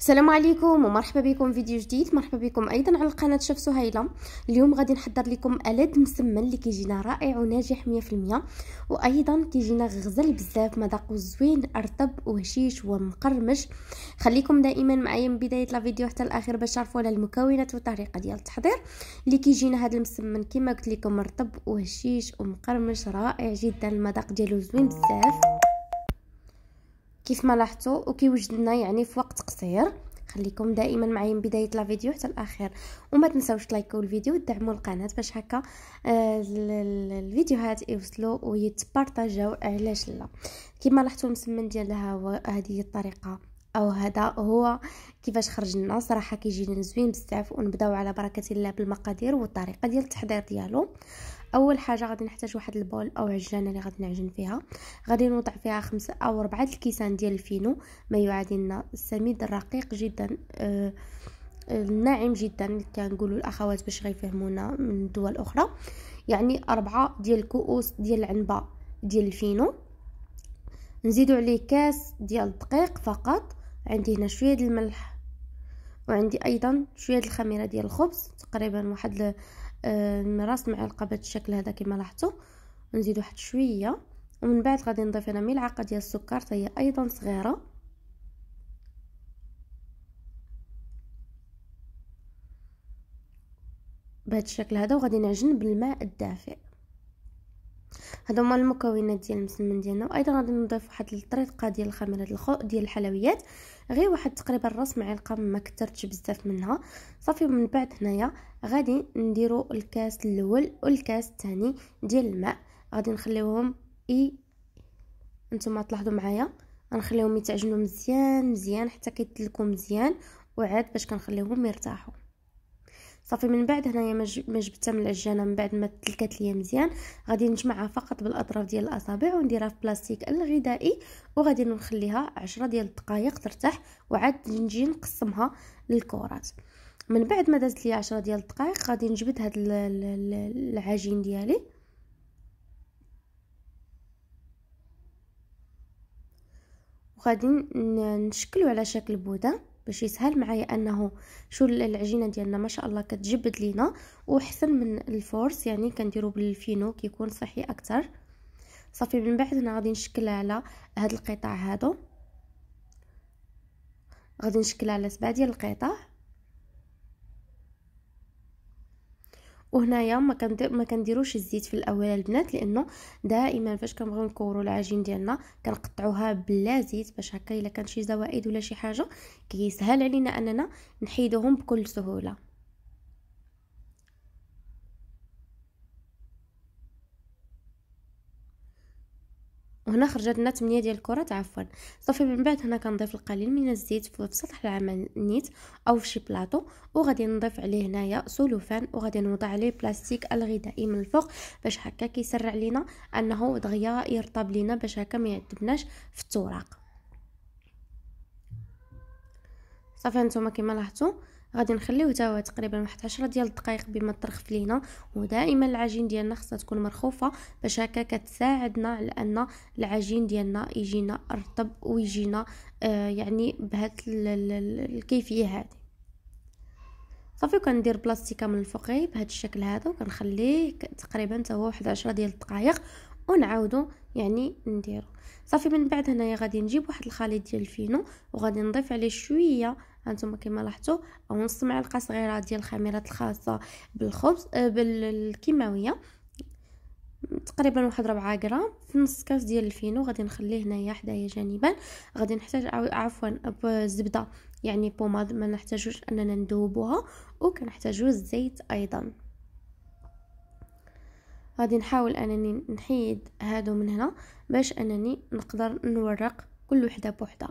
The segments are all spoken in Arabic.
السلام عليكم ومرحبا بكم فيديو جديد مرحبا بكم ايضا على قناه شيف سهيله اليوم غادي نحضر لكم الاد مسمن اللي كيجينا رائع وناجح 100% وايضا كيجينا غزل بزاف مذاق زوين رطب وهشيش ومقرمش خليكم دائما معايا من بدايه لا فيديو حتى الاخر باش تعرفوا على المكونات والطريقه ديال التحضير اللي كيجينا هذا المسمن كما قلت لكم رطب وهشيش ومقرمش رائع جدا المذاق ديالو زوين بزاف كيف ما لاحظتوا وكيوجدنا يعني في وقت قصير خليكم دائما معايا من بدايه لا فيديو حتى الاخير وما تنساوش تلايكوا الفيديو وتدعموا القناه باش هكا آه، الفيديوهات يوصلوا ويتبارطاجاو علاش لا كيما لاحظتوا المسمن ديالها هو هذه الطريقه او هذا هو كيفاش خرج لنا صراحه كيجينا زوين بزاف ونبداو على بركه الله بالمقادير والطريقه ديال التحضير ديالو اول حاجه غادي نحتاج واحد البول او عجانه اللي غادي نعجن فيها غادي نوضع فيها خمسة او ربعة الكيسان ديال الفينو ما يعادلنا السميد الرقيق جدا الناعم آه، آه، جدا كنقولوا الاخوات باش غيفهمونا من دول اخرى يعني أربعة ديال الكؤوس ديال العنبه ديال الفينو نزيدو عليه كاس ديال الدقيق فقط عندي هنا شويه الملح وعندي ايضا شويه د الخميره ديال الخبز تقريبا واحد آه، المراس معلقه بهذا الشكل هذا كما لاحظتوا نزيد واحد شويه ومن بعد غادي نضيف انا ملعقه ديال السكر هي ايضا صغيره بهذا الشكل هذا وغادي نعجن بالماء الدافئ هادو هما المكونات ديال المسمن ديالنا وايضا غادي نضيف واحد الطريقه ديال الخميره ديال الخو ديال الحلويات غير واحد تقريبا راس معلقه ما كثرتش بزاف منها صافي من بعد هنايا غادي نديرو الكاس الاول والكاس الثاني ديال الماء غادي نخليوهم اي نتوما تلاحظوا معايا غنخليهم يتعجنوا مزيان مزيان حتى كيتلكوا مزيان وعاد باش كنخليوهم يرتاحوا صافي من بعد هنايا ما جبتها من العجانه من بعد ما تلكات ليا مزيان غادي نجمعها فقط بالاطراف ديال الاصابع ونديرها في بلاستيك الغذائي وغادي نخليها عشرة ديال الدقائق ترتاح وعاد نجي نقسمها للكرات من بعد ما دازت ليا عشرة ديال الدقائق غادي نجبد هاد العجين ديالي وغادي نشكلو على شكل بوده باش يسهل معايا انه شو العجينه ديالنا ما شاء الله كتجبد لينا وحسن من الفورس يعني كنديرو بالفينو كيكون صحي اكثر صافي من بعد هنا غادي نشكل على هاد القطع هادو غادي نشكل على سبعة ديال القطع وهنايا ما ما كنديروش الزيت في الاول البنات لانه دائما فاش كنبغيو نكورو العجين ديالنا كنقطعوها بلا زيت باش هكا الا كان شي زوائد ولا شي حاجه كيسهل علينا اننا نحيدوهم بكل سهوله وهنا خرجت لنا 8 ديال الكرات عفوا صافي من بعد هنا كنضيف القليل من الزيت في سطح نيت او في شي بلاطو وغادي نضيف عليه هنايا سولوفان وغادي نوضع عليه بلاستيك الغذائي من الفوق باش هكا كيسرع لينا انه دغيا يرطب لينا باش هكا ما يعذبناش في التوراق صافي هانتوما كما لاحظتوا غادي نخليوه حتى هو تقريبا واحد 10 ديال الدقائق بما ترخف لينا ودائما العجين ديالنا خصها تكون مرخوفه باش هكا كتساعدنا على ان العجين ديالنا يجينا رطب ويجينا آه يعني بهاد الكيفيه هذه صافي كندير بلاستيكه من الفوقي بهذا الشكل هذا وكنخليه تقريبا حتى هو واحد 10 ديال الدقائق ونعاودو يعني نديرو صافي من بعد هنايا غادي نجيب واحد الخليط ديال الفينو وغادي نضيف عليه شويه هانتوما كما لاحظتوا نص معلقه صغيره ديال الخميرات الخاصه بالخبز آه، بالكيماويه تقريبا واحد ربعة غرام في نص كاس ديال الفينو غادي نخليه هنايا حدايا جانبا غادي نحتاج عفوا بزبده يعني بوماد ما نحتاجوش اننا نذوبوها وكنحتاجو الزيت ايضا غادي نحاول انني نحيد هادو من هنا باش انني نقدر نورق كل وحده بوحده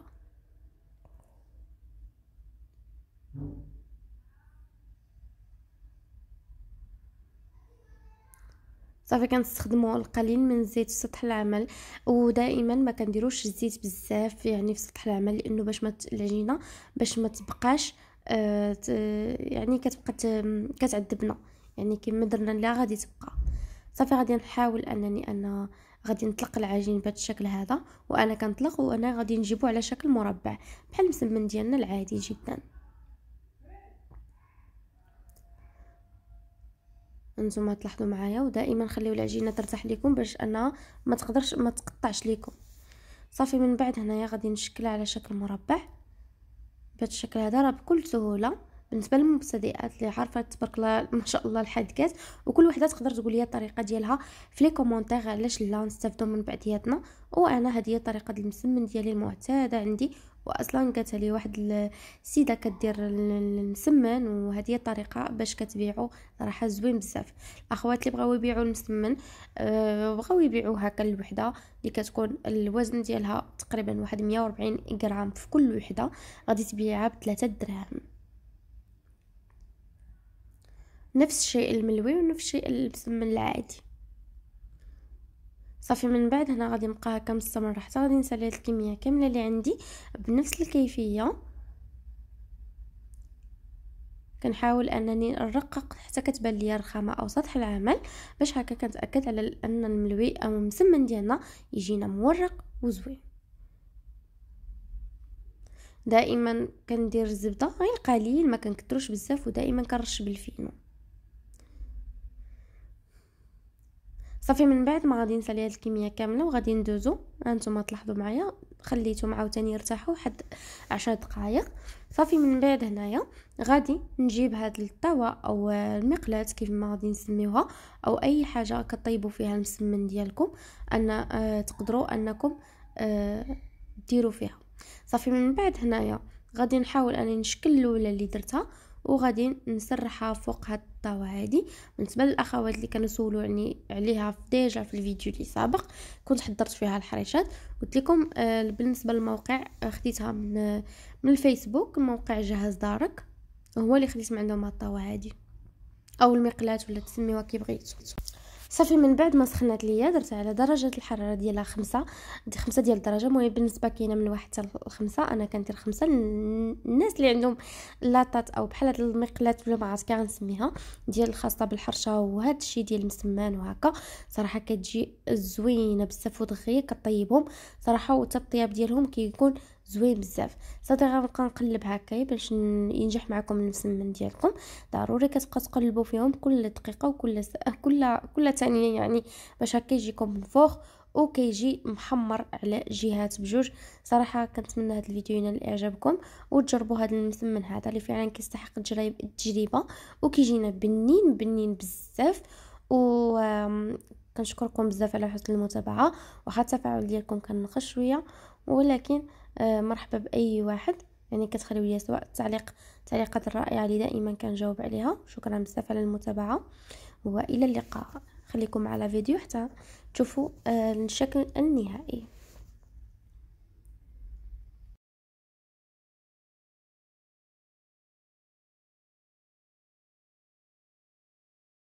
صافي كنستخدموا القليل من زيت في سطح العمل ودائما ما كنديروش الزيت بزاف يعني في سطح العمل لانه باش ما العجينه باش ما تبقاش آه، يعني كتبقى كتعذبنا يعني كما درنا لا غادي تبقى صافي غادي نحاول انني انا غادي نطلق العجين بهذا الشكل هذا وانا كنطلق وانا غادي نجيبو على شكل مربع بحال المسمن ديالنا العادي جدا انتم تلاحظوا معايا ودائما خليو العجينه ترتاح لكم باش انها ما تقدرش ما تقطعش لكم صافي من بعد هنايا غادي نشكلها على شكل مربع بهذا الشكل هذا راه بكل سهوله بالنسبه للمبتدئات اللي عارفه تبارك الله ما شاء الله الحدكات وكل وحده تقدر تقول لي الطريقه ديالها في لي كومونتير علاش لا نستافدوا من بعضياتنا وانا هذه هي الطريقه المسمن ديالي المعتاده عندي واصلا قالت لي واحد السيده كدير المسمن وهذه هي الطريقه باش كتبيعو صراحه زوين بزاف الاخوات اللي بغاو يبيعوا المسمن أه بغاو يبيعوا هكا الوحده اللي كتكون الوزن ديالها تقريبا واحد 140 غرام في كل وحده غادي تبيعها ب 3 دراهم نفس الشيء الملوي ونفس الشيء المسمن العادي صافي من بعد هنا غادي نبقى هكا مستمر حتى غادي نسالي الكميه كامله اللي عندي بنفس الكيفيه كنحاول انني نرقق حتى كتبان ليا الرخامه او سطح العمل باش هكا كنتاكد على ان الملوي او المسمن ديالنا يجينا مورق وزوين دائما كندير الزبده غير قليل ما كنكثروش بزاف ودائما كنرش بالفينو صافي من بعد ما غادي نسالي هاد الكميه كامله وغادي ندوزو هانتوما تلاحظوا معايا خليتهم عاوتاني يرتاحوا حد 10 دقائق صافي من بعد هنايا غادي نجيب هاد الطاوه او المقلاه كيف ما غادي نسميوها او اي حاجه كطيبوا فيها المسمن ديالكم ان آه، تقدروا انكم آه ديروا فيها صافي من بعد هنايا غادي نحاول انني نشكل الاولى اللي درتها وغادي نسرحها فوق هاد الطاوة هادي بالنسبة للأخوات اللي كانوا عني عليها في ديجا في الفيديو اللي سابق كنت حضرت فيها الحريشات قلت لكم آه، بالنسبة للموقع خديتها من آه، من الفيسبوك موقع جهاز دارك هو اللي خديت من عندهم هاد الطاوة هادي أو المقلات ولا تسميوها كي بغيتو صافي من بعد ما سخنات ليا درت على درجه الحراره ديالها خمسة دي خمسة ديال الدرجه المهم بالنسبه كاينه من واحد حتى لخمسة انا كندير خمسة الناس اللي عندهم لاطات او بحال هاد المقلات ولا ما عرفت كنسميها ديال الخاصه بالحرشه وهذا الشيء ديال المسمان وهكا صراحه كتجي زوينه بزاف ودغيا كطيبهم صراحه والطياب ديالهم كيكون كي زوين بزاف صافي غنبقى نقلب هكا باش ينجح معكم المسمن ديالكم ضروري كتبقى تقلبوا فيهم كل دقيقه وكل س... كل كل ثانيه يعني باش هكا يجيكم من فوق وكيجي محمر على جهات بجوج صراحه كنتمنى هذا الفيديو ينال اعجابكم وتجربوا هذا المسمن هذا اللي فعلا كيستحق التجربه وكيجينا بنين بنين بزاف و كنشكركم بزاف على حسن المتابعه وحتى التفاعل ديالكم كنقص شويه ولكن آه، مرحبا باي واحد يعني كتخليو ليا سواء التعليق التعليقات الرائعه اللي دائما كنجاوب عليها شكرا بزاف على المتابعه والى اللقاء خليكم على فيديو حتى تشوفوا آه، الشكل النهائي